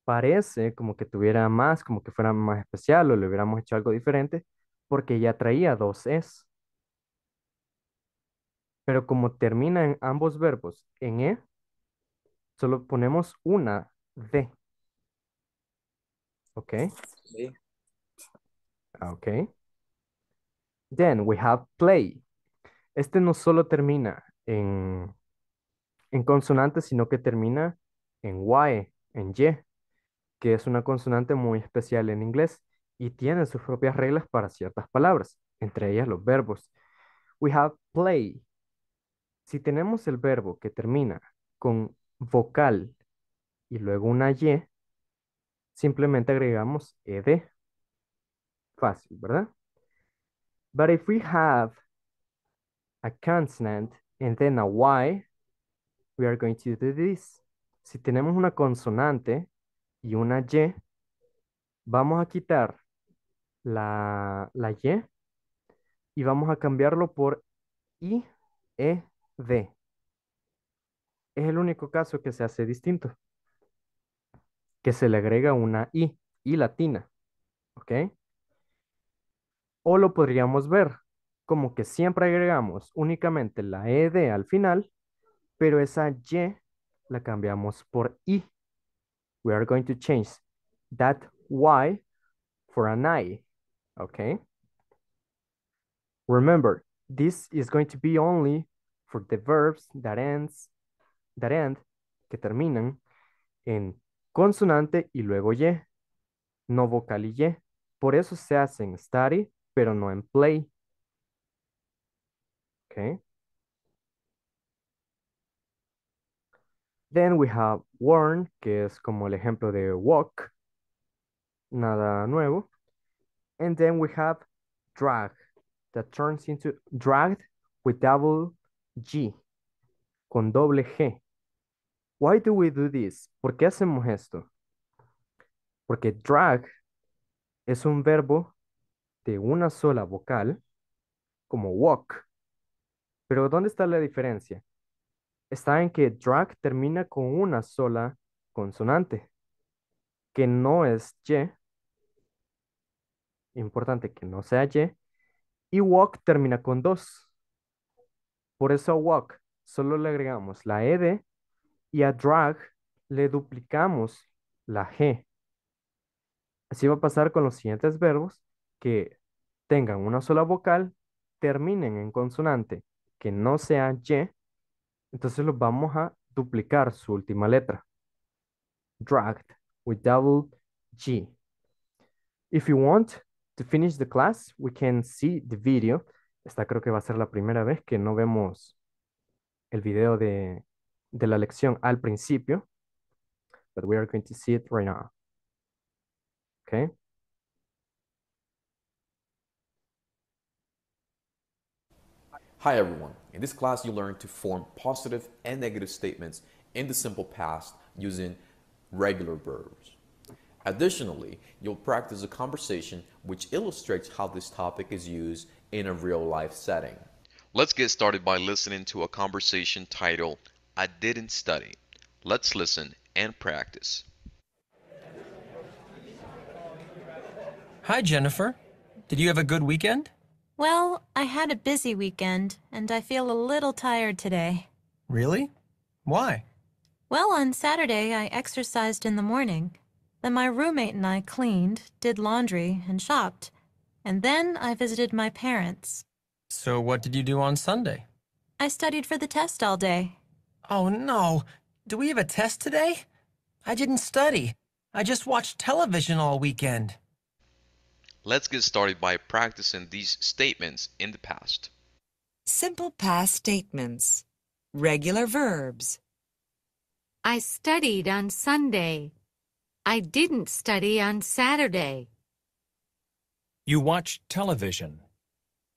parece como que tuviera más, como que fuera más especial o le hubiéramos hecho algo diferente, porque ya traía dos S. Pero como terminan ambos verbos en E, solo ponemos una D. ¿Ok? Ok. Ah, okay. Then we have play. Este no solo termina en, en consonante, sino que termina en Y, en Y, que es una consonante muy especial en inglés y tiene sus propias reglas para ciertas palabras, entre ellas los verbos. We have play. Si tenemos el verbo que termina con vocal y luego una Y, simplemente agregamos ed. Fácil, ¿verdad? But if we have a consonant and then a Y, we are going to do this. Si tenemos una consonante y una Y, vamos a quitar la, la Y y vamos a cambiarlo por I, E, es el único caso que se hace distinto. Que se le agrega una I, I latina. ¿Ok? O lo podríamos ver como que siempre agregamos únicamente la ED al final, pero esa Y la cambiamos por I. We are going to change that Y for an I. ok Remember, this is going to be only for the verbs that ends, that end, que terminan en consonante y luego y, no vocal y y. Por eso se hace en study, pero no en play. Okay. Then we have worn, que es como el ejemplo de walk. Nada nuevo. And then we have drag, that turns into dragged with double G, con doble G. Why do we do this? ¿Por qué hacemos esto? Porque drag es un verbo de una sola vocal, como walk. Pero ¿dónde está la diferencia? Está en que drag termina con una sola consonante, que no es Y. Importante que no sea Y. Y walk termina con dos. Por eso a walk solo le agregamos la ed y a drag le duplicamos la g. Así va a pasar con los siguientes verbos que tengan una sola vocal, terminen en consonante que no sea y, entonces los vamos a duplicar su última letra. Dragged with double G. If you want to finish the class, we can see the video esta creo que va a ser la primera vez que no vemos el video de, de la lección al principio, but we are going to see it right now. Okay. Hi everyone. In this class, you learn to form positive and negative statements in the simple past using regular verbs. Additionally, you'll practice a conversation which illustrates how this topic is used in a real life setting. Let's get started by listening to a conversation titled, I Didn't Study. Let's listen and practice. Hi, Jennifer. Did you have a good weekend? Well, I had a busy weekend, and I feel a little tired today. Really? Why? Well, on Saturday, I exercised in the morning. Then my roommate and I cleaned, did laundry, and shopped. And then I visited my parents. So what did you do on Sunday? I studied for the test all day. Oh no, do we have a test today? I didn't study. I just watched television all weekend. Let's get started by practicing these statements in the past. Simple past statements. Regular verbs. I studied on Sunday. I didn't study on Saturday. You watched television.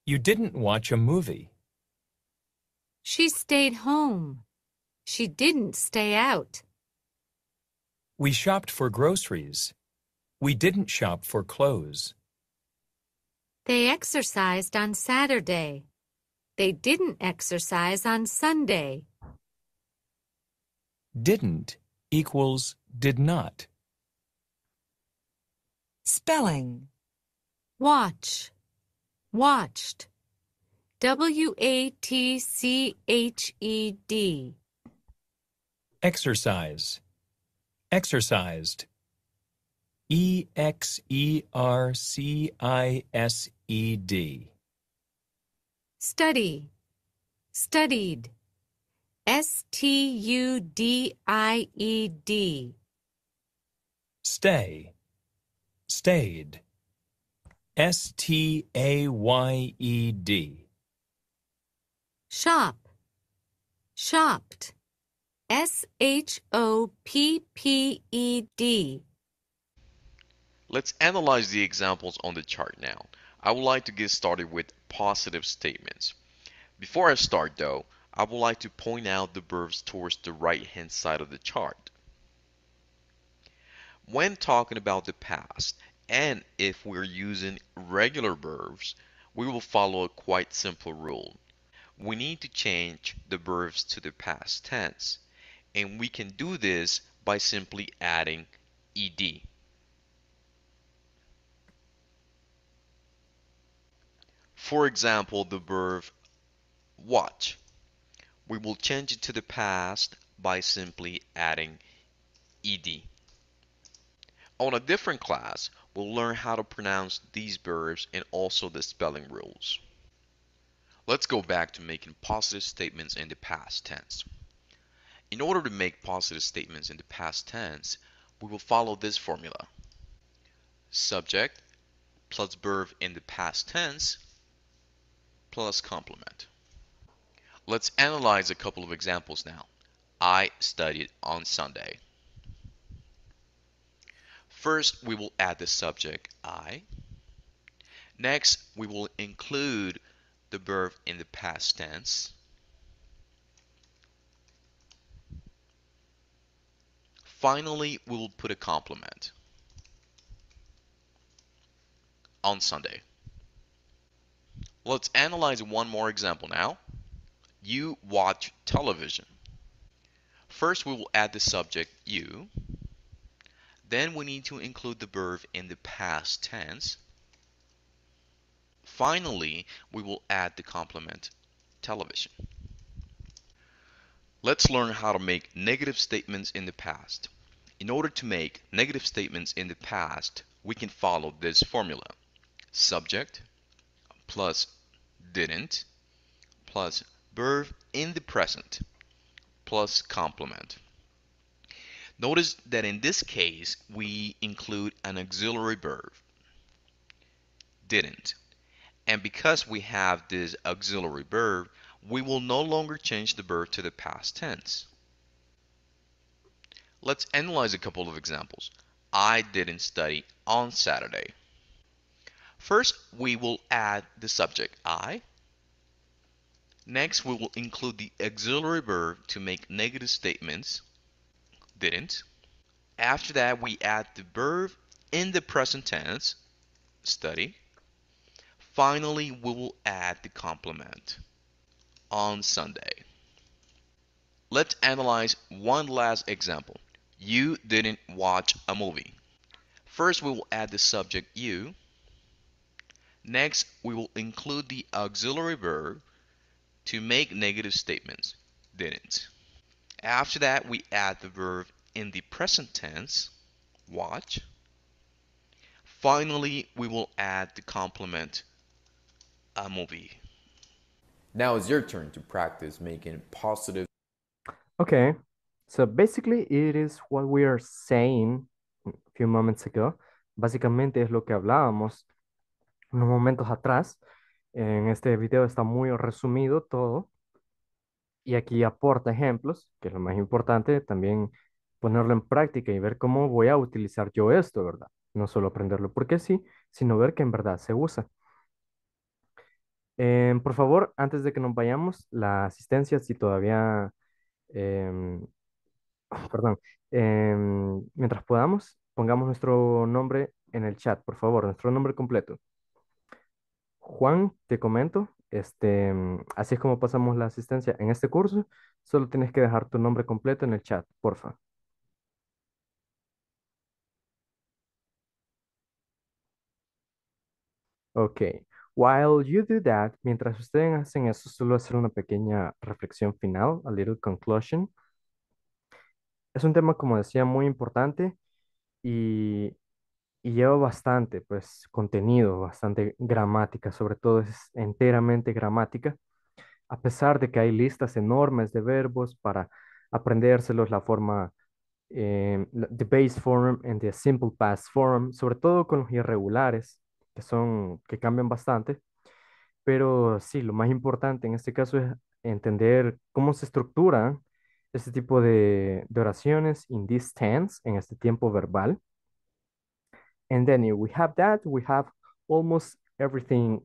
You didn't watch a movie. She stayed home. She didn't stay out. We shopped for groceries. We didn't shop for clothes. They exercised on Saturday. They didn't exercise on Sunday. Didn't equals did not. Spelling Watch, watched. W A T C H E D. Exercise, exercised. E X E R C I S E D. Study, studied. S T U D I E D. Stay, stayed. S T A Y E D. Shop. Shopped. S H O P P E D. Let's analyze the examples on the chart now. I would like to get started with positive statements. Before I start though, I would like to point out the verbs towards the right hand side of the chart. When talking about the past, and if we're using regular verbs, we will follow a quite simple rule. We need to change the verbs to the past tense. And we can do this by simply adding ed. For example, the verb watch. We will change it to the past by simply adding ed. On a different class, we'll learn how to pronounce these verbs and also the spelling rules. Let's go back to making positive statements in the past tense. In order to make positive statements in the past tense, we will follow this formula. Subject plus verb in the past tense plus complement. Let's analyze a couple of examples now. I studied on Sunday. First, we will add the subject I. Next, we will include the verb in the past tense. Finally, we will put a complement on Sunday. Let's analyze one more example now. You watch television. First, we will add the subject you. Then we need to include the verb in the past tense. Finally, we will add the complement television. Let's learn how to make negative statements in the past. In order to make negative statements in the past, we can follow this formula. Subject plus didn't plus verb in the present plus complement. Notice that in this case, we include an auxiliary verb, didn't. And because we have this auxiliary verb, we will no longer change the verb to the past tense. Let's analyze a couple of examples. I didn't study on Saturday. First, we will add the subject I. Next, we will include the auxiliary verb to make negative statements didn't. After that, we add the verb in the present tense, study. Finally, we will add the complement on Sunday. Let's analyze one last example. You didn't watch a movie. First, we will add the subject you. Next, we will include the auxiliary verb to make negative statements, didn't. After that, we add the verb in the present tense, watch. Finally, we will add the complement, a movie. Now it's your turn to practice making positive. Okay, so basically it is what we are saying a few moments ago. Básicamente es lo que hablábamos unos momentos atrás. En este video está muy resumido todo. y aquí aporta ejemplos, que es lo más importante, también ponerlo en práctica y ver cómo voy a utilizar yo esto, ¿verdad? No solo aprenderlo porque sí, sino ver que en verdad se usa. Em, por favor, antes de que nos vayamos, la asistencia, si todavía, em, (laughs) perdón, em, mientras podamos, pongamos nuestro nombre en el chat, por favor, nuestro nombre completo. Juan, te comento, este, mm, así es como pasamos la asistencia. En este curso solo tienes que dejar tu nombre completo en el chat, porfa. Ok. While you do that, mientras ustedes hacen eso, solo hacer una pequeña reflexión final, a little conclusion. Es un tema, como decía, muy importante y y lleva bastante, pues, contenido, bastante gramática, sobre todo es enteramente gramática, a pesar de que hay listas enormes de verbos para aprendérselos, la forma, de eh, the base form and the simple past form, sobre todo con los irregulares, que son, que cambian bastante, pero sí, lo más importante en este caso es entender cómo se estructuran este tipo de, de oraciones in this tense, en este tiempo verbal, And then if we have that, we have almost everything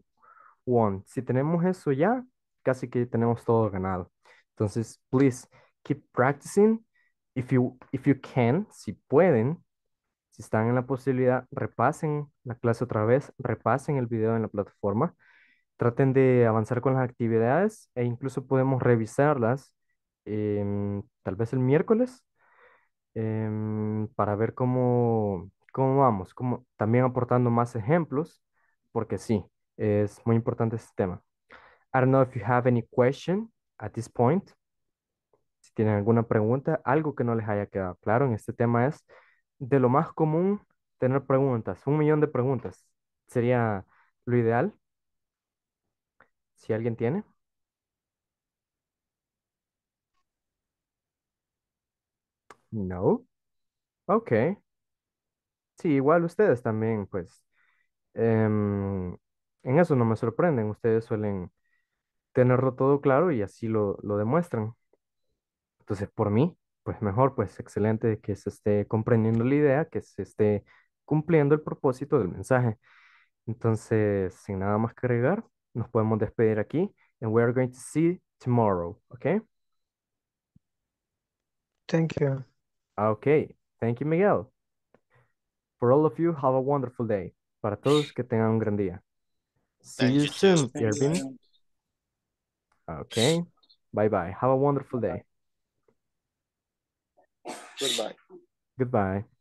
won. Si tenemos eso ya, casi que tenemos todo ganado. Entonces, please keep practicing. If you, if you can, si pueden, si están en la posibilidad, repasen la clase otra vez, repasen el video en la plataforma, traten de avanzar con las actividades e incluso podemos revisarlas em, tal vez el miércoles em, para ver cómo, ¿Cómo vamos? ¿Cómo? También aportando más ejemplos, porque sí, es muy importante este tema. I don't know if you have any question at this point. Si tienen alguna pregunta, algo que no les haya quedado claro en este tema es de lo más común tener preguntas, un millón de preguntas. Sería lo ideal. Si alguien tiene. No. Okay. Sí, igual ustedes también, pues, em, en eso no me sorprenden. Ustedes suelen tenerlo todo claro y así lo, demuestran. Entonces, por mí, pues mejor, pues excelente que se esté comprendiendo la idea, que se esté cumpliendo el propósito del mensaje. Entonces, sin nada más que agregar, nos podemos despedir aquí. And we are going to see tomorrow, ¿ok? Thank you. Ah, okay. Thank you, Miguel. For all of you, have a wonderful day. Para todos, que tengan un gran día. See Thank you, soon, Irving. Okay. Bye-bye. Have a wonderful day. Goodbye. Goodbye.